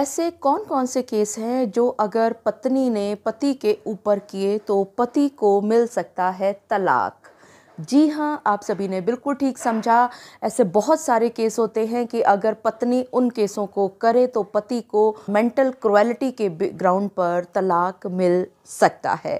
ऐसे कौन कौन से केस हैं जो अगर पत्नी ने पति के ऊपर किए तो पति को मिल सकता है तलाक जी हाँ आप सभी ने बिल्कुल ठीक समझा ऐसे बहुत सारे केस होते हैं कि अगर पत्नी उन केसों को करे तो पति को मेंटल क्रुएलिटी के ग्राउंड पर तलाक मिल सकता है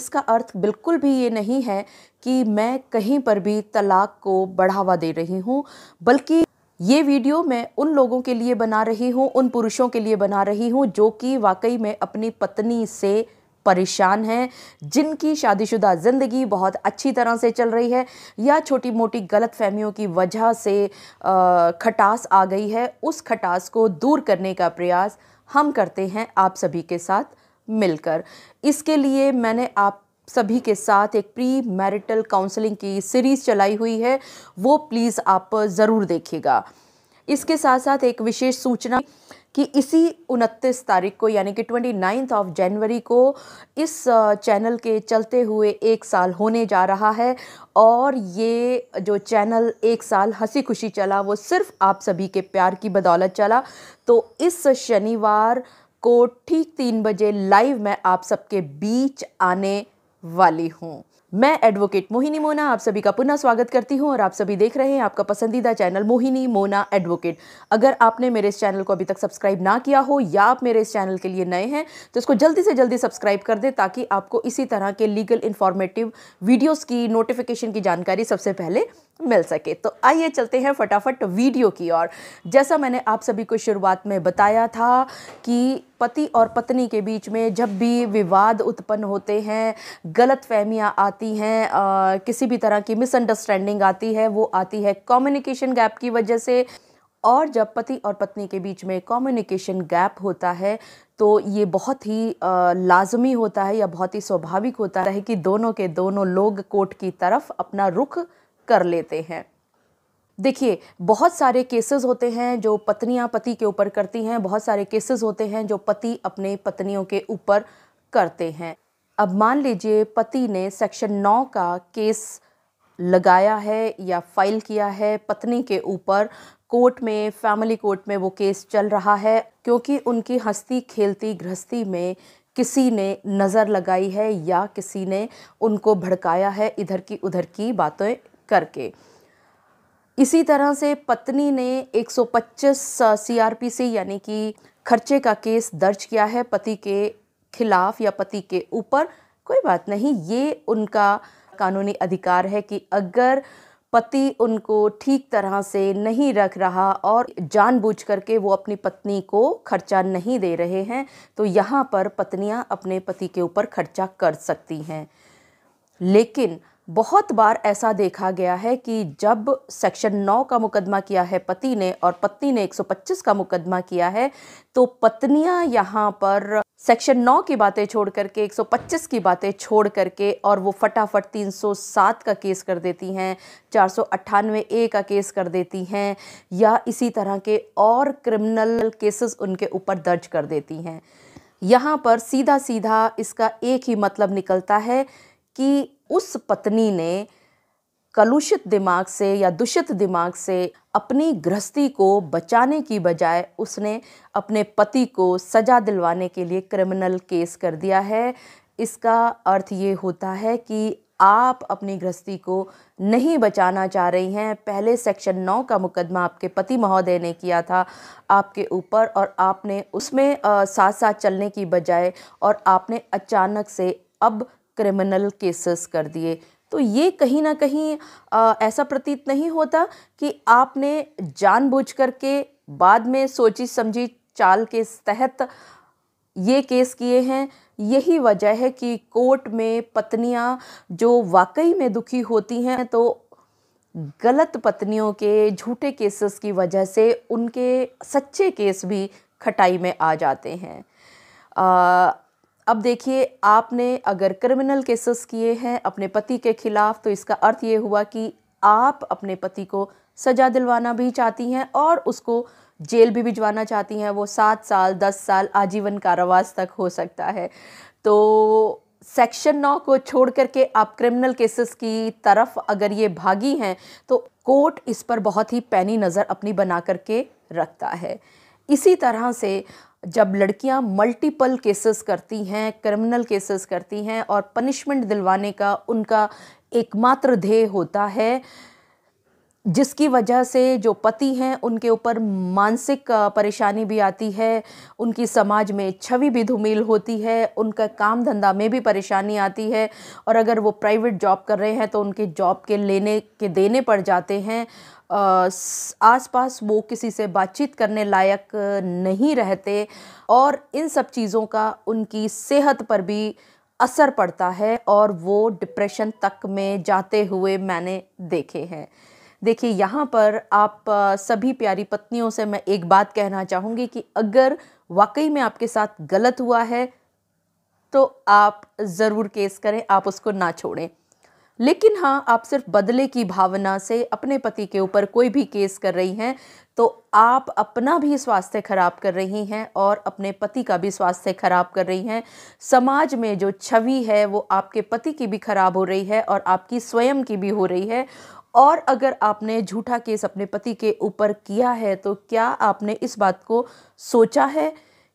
इसका अर्थ बिल्कुल भी ये नहीं है कि मैं कहीं पर भी तलाक को बढ़ावा दे रही हूँ बल्कि ये वीडियो मैं उन लोगों के लिए बना रही हूँ उन पुरुषों के लिए बना रही हूँ जो कि वाकई में अपनी पत्नी से परेशान हैं जिनकी शादीशुदा ज़िंदगी बहुत अच्छी तरह से चल रही है या छोटी मोटी गलत फहमियों की वजह से खटास आ गई है उस खटास को दूर करने का प्रयास हम करते हैं आप सभी के साथ मिलकर इसके लिए मैंने आप सभी के साथ एक प्री मैरिटल काउंसलिंग की सीरीज़ चलाई हुई है वो प्लीज़ आप ज़रूर देखिएगा इसके साथ साथ एक विशेष सूचना कि इसी उनतीस तारीख को यानी कि ट्वेंटी नाइन्थ ऑफ जनवरी को इस चैनल के चलते हुए एक साल होने जा रहा है और ये जो चैनल एक साल हंसी खुशी चला वो सिर्फ आप सभी के प्यार की बदौलत चला तो इस शनिवार को ठीक तीन बजे लाइव मैं आप सबके बीच आने वाली हूँ मैं एडवोकेट मोहिनी मोना आप सभी का पुनः स्वागत करती हूं और आप सभी देख रहे हैं आपका पसंदीदा चैनल मोहिनी मोना एडवोकेट अगर आपने मेरे इस चैनल को अभी तक सब्सक्राइब ना किया हो या आप मेरे इस चैनल के लिए नए हैं तो इसको जल्दी से जल्दी सब्सक्राइब कर दें ताकि आपको इसी तरह के लीगल इन्फॉर्मेटिव वीडियोज़ की नोटिफिकेशन की जानकारी सबसे पहले मिल सके तो आइए चलते हैं फटाफट वीडियो की ओर जैसा मैंने आप सभी को शुरुआत में बताया था कि पति और पत्नी के बीच में जब भी विवाद उत्पन्न होते हैं गलत फहमियाँ आती हैं किसी भी तरह की मिसअंडरस्टैंडिंग आती है वो आती है कम्युनिकेशन गैप की वजह से और जब पति और पत्नी के बीच में कम्युनिकेशन गैप होता है तो ये बहुत ही लाजमी होता है या बहुत ही स्वाभाविक होता है कि दोनों के दोनों लोग कोर्ट की तरफ अपना रुख कर लेते हैं देखिए बहुत सारे केसेस होते हैं जो पत्नियां पति के ऊपर करती हैं बहुत सारे केसेस होते हैं जो पति अपने पत्नियों के ऊपर करते हैं अब मान लीजिए पति ने सेक्शन नौ का केस लगाया है या फाइल किया है पत्नी के ऊपर कोर्ट में फैमिली कोर्ट में वो केस चल रहा है क्योंकि उनकी हस्ती खेलती गृहस्थी में किसी ने नज़र लगाई है या किसी ने उनको भड़काया है इधर की उधर की बातें करके इसी तरह से पत्नी ने 125 सीआरपीसी यानी कि खर्चे का केस दर्ज किया है पति के खिलाफ या पति के ऊपर कोई बात नहीं ये उनका कानूनी अधिकार है कि अगर पति उनको ठीक तरह से नहीं रख रहा और जानबूझ करके वो अपनी पत्नी को खर्चा नहीं दे रहे हैं तो यहाँ पर पत्नियाँ अपने पति के ऊपर खर्चा कर सकती हैं लेकिन बहुत बार ऐसा देखा गया है कि जब सेक्शन 9 का मुकदमा किया है पति ने और पत्नी ने 125 का मुकदमा किया है तो पत्नियां यहाँ पर सेक्शन 9 की बातें छोड़ करके 125 की बातें छोड़ करके और वो फटाफट 307 का केस कर देती हैं चार ए का केस कर देती हैं या इसी तरह के और क्रिमिनल केसेस उनके ऊपर दर्ज कर देती हैं यहाँ पर सीधा सीधा इसका एक ही मतलब निकलता है कि उस पत्नी ने कलुषित दिमाग से या दूषित दिमाग से अपनी गृहस्थी को बचाने की बजाय उसने अपने पति को सज़ा दिलवाने के लिए क्रिमिनल केस कर दिया है इसका अर्थ ये होता है कि आप अपनी गृहस्थी को नहीं बचाना चाह रही हैं पहले सेक्शन नौ का मुकदमा आपके पति महोदय ने किया था आपके ऊपर और आपने उसमें साथ साथ चलने की बजाय और आपने अचानक से अब क्रिमिनल केसेस कर दिए तो ये कहीं ना कहीं आ, ऐसा प्रतीत नहीं होता कि आपने जानबूझ करके बाद में सोची समझी चाल के तहत ये केस किए हैं यही वजह है कि कोर्ट में पत्नियां जो वाकई में दुखी होती हैं तो गलत पत्नियों के झूठे केसेस की वजह से उनके सच्चे केस भी खटाई में आ जाते हैं आ, अब देखिए आपने अगर क्रिमिनल केसेस किए हैं अपने पति के खिलाफ तो इसका अर्थ ये हुआ कि आप अपने पति को सज़ा दिलवाना भी चाहती हैं और उसको जेल भी भिजवाना चाहती हैं वो सात साल दस साल आजीवन कारावास तक हो सकता है तो सेक्शन नौ को छोड़ करके आप क्रिमिनल केसेस की तरफ अगर ये भागी हैं तो कोर्ट इस पर बहुत ही पैनी नज़र अपनी बना करके रखता है इसी तरह से जब लड़कियां मल्टीपल केसेस करती हैं क्रिमिनल केसेस करती हैं और पनिशमेंट दिलवाने का उनका एकमात्र ध्येय होता है जिसकी वजह से जो पति हैं उनके ऊपर मानसिक परेशानी भी आती है उनकी समाज में छवि भी धूमिल होती है उनका काम धंधा में भी परेशानी आती है और अगर वो प्राइवेट जॉब कर रहे हैं तो उनके जॉब के लेने के देने पड़ जाते हैं आसपास वो किसी से बातचीत करने लायक नहीं रहते और इन सब चीज़ों का उनकी सेहत पर भी असर पड़ता है और वो डिप्रेशन तक में जाते हुए मैंने देखे हैं देखिए यहाँ पर आप सभी प्यारी पत्नियों से मैं एक बात कहना चाहूँगी कि अगर वाकई में आपके साथ गलत हुआ है तो आप ज़रूर केस करें आप उसको ना छोड़ें लेकिन हाँ आप सिर्फ बदले की भावना से अपने पति के ऊपर कोई भी केस कर रही हैं तो आप अपना भी स्वास्थ्य खराब कर रही हैं और अपने पति का भी स्वास्थ्य खराब कर रही हैं समाज में जो छवि है वो आपके पति की भी खराब हो रही है और आपकी स्वयं की भी हो रही है और अगर आपने झूठा केस अपने पति के ऊपर किया है तो क्या आपने इस बात को सोचा है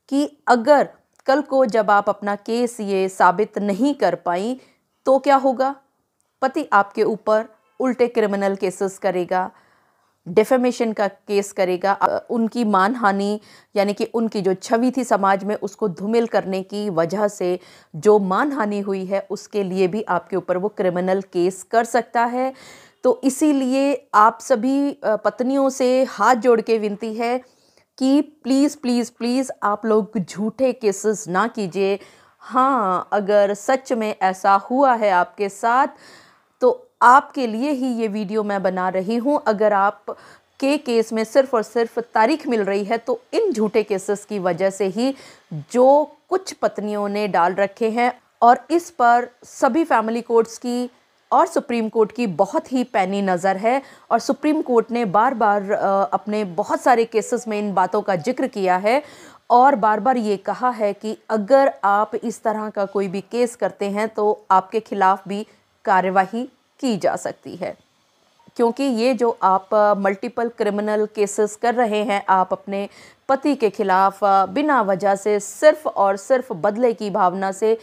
कि अगर कल को जब आप अपना केस ये साबित नहीं कर पाई तो क्या होगा पति आपके ऊपर उल्टे क्रिमिनल केसेस करेगा डेफेमेशन का केस करेगा उनकी मानहानि यानी कि उनकी जो छवि थी समाज में उसको धुमिल करने की वजह से जो मानहानि हुई है उसके लिए भी आपके ऊपर वो क्रिमिनल केस कर सकता है तो इसीलिए आप सभी पत्नियों से हाथ जोड़ के विनती है कि प्लीज़ प्लीज़ प्लीज़ आप लोग झूठे केसेस ना कीजिए हाँ अगर सच में ऐसा हुआ है आपके साथ आपके लिए ही ये वीडियो मैं बना रही हूँ अगर आप के केस में सिर्फ और सिर्फ तारीख मिल रही है तो इन झूठे केसेस की वजह से ही जो कुछ पत्नियों ने डाल रखे हैं और इस पर सभी फैमिली कोर्ट्स की और सुप्रीम कोर्ट की बहुत ही पैनी नज़र है और सुप्रीम कोर्ट ने बार बार अपने बहुत सारे केसेस में इन बातों का जिक्र किया है और बार बार ये कहा है कि अगर आप इस तरह का कोई भी केस करते हैं तो आपके खिलाफ भी कार्यवाही की जा सकती है क्योंकि ये जो आप मल्टीपल क्रिमिनल केसेस कर रहे हैं आप अपने पति के खिलाफ बिना वजह से सिर्फ और सिर्फ बदले की भावना से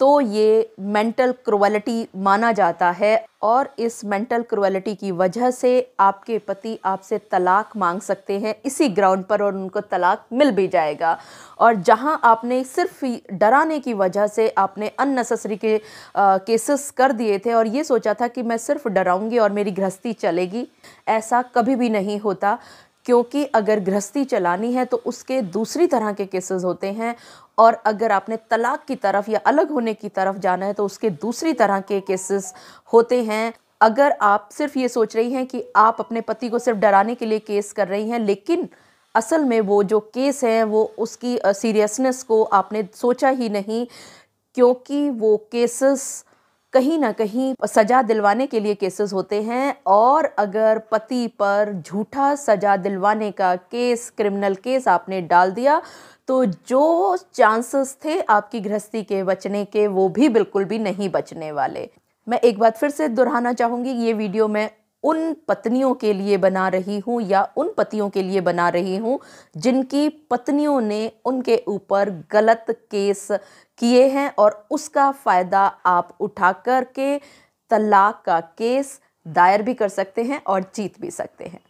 तो ये मेंटल क्रुअलिटी माना जाता है और इस मेंटल क्रुअलिटी की वजह से आपके पति आपसे तलाक मांग सकते हैं इसी ग्राउंड पर और उनको तलाक मिल भी जाएगा और जहां आपने सिर्फ डराने की वजह से आपने अननेसेसरी के केसेस कर दिए थे और ये सोचा था कि मैं सिर्फ डराऊंगी और मेरी गृहस्थी चलेगी ऐसा कभी भी नहीं होता क्योंकि अगर गृहस्थी चलानी है तो उसके दूसरी तरह के केसेस होते हैं और अगर आपने तलाक की तरफ या अलग होने की तरफ जाना है तो उसके दूसरी तरह के केसेस होते हैं अगर आप सिर्फ ये सोच रही हैं कि आप अपने पति को सिर्फ डराने के लिए केस कर रही हैं लेकिन असल में वो जो केस है वो उसकी सीरियसनेस को आपने सोचा ही नहीं क्योंकि वो केसेस कहीं ना कहीं सजा दिलवाने के लिए केसेस होते हैं और अगर पति पर झूठा सजा दिलवाने का केस क्रिमिनल केस आपने डाल दिया तो जो चांसेस थे आपकी गृहस्थी के बचने के वो भी बिल्कुल भी नहीं बचने वाले मैं एक बार फिर से दोहराना चाहूँगी ये वीडियो मैं उन पत्नियों के लिए बना रही हूँ या उन पतियों के लिए बना रही हूँ जिनकी पत्नियों ने उनके ऊपर गलत केस किए हैं और उसका फ़ायदा आप उठा कर के तलाक का केस दायर भी कर सकते हैं और जीत भी सकते हैं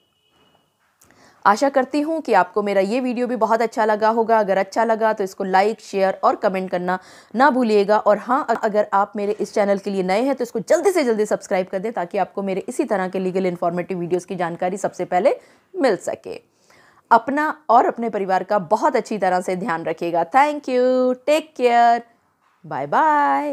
आशा करती हूँ कि आपको मेरा ये वीडियो भी बहुत अच्छा लगा होगा अगर अच्छा लगा तो इसको लाइक शेयर और कमेंट करना ना भूलिएगा और हाँ अगर आप मेरे इस चैनल के लिए नए हैं तो इसको जल्दी से जल्दी सब्सक्राइब कर दें ताकि आपको मेरे इसी तरह के लीगल इन्फॉर्मेटिव वीडियोज़ की जानकारी सबसे पहले मिल सके अपना और अपने परिवार का बहुत अच्छी तरह से ध्यान रखिएगा thank you take care bye bye